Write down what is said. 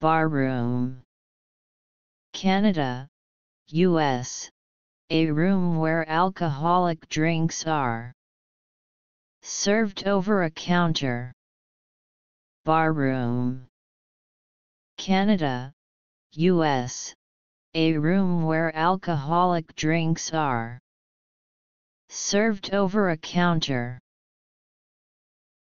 barroom. Canada, US, a room where alcoholic drinks are served over a counter. Barroom, Canada, US, a room where alcoholic drinks are served over a counter.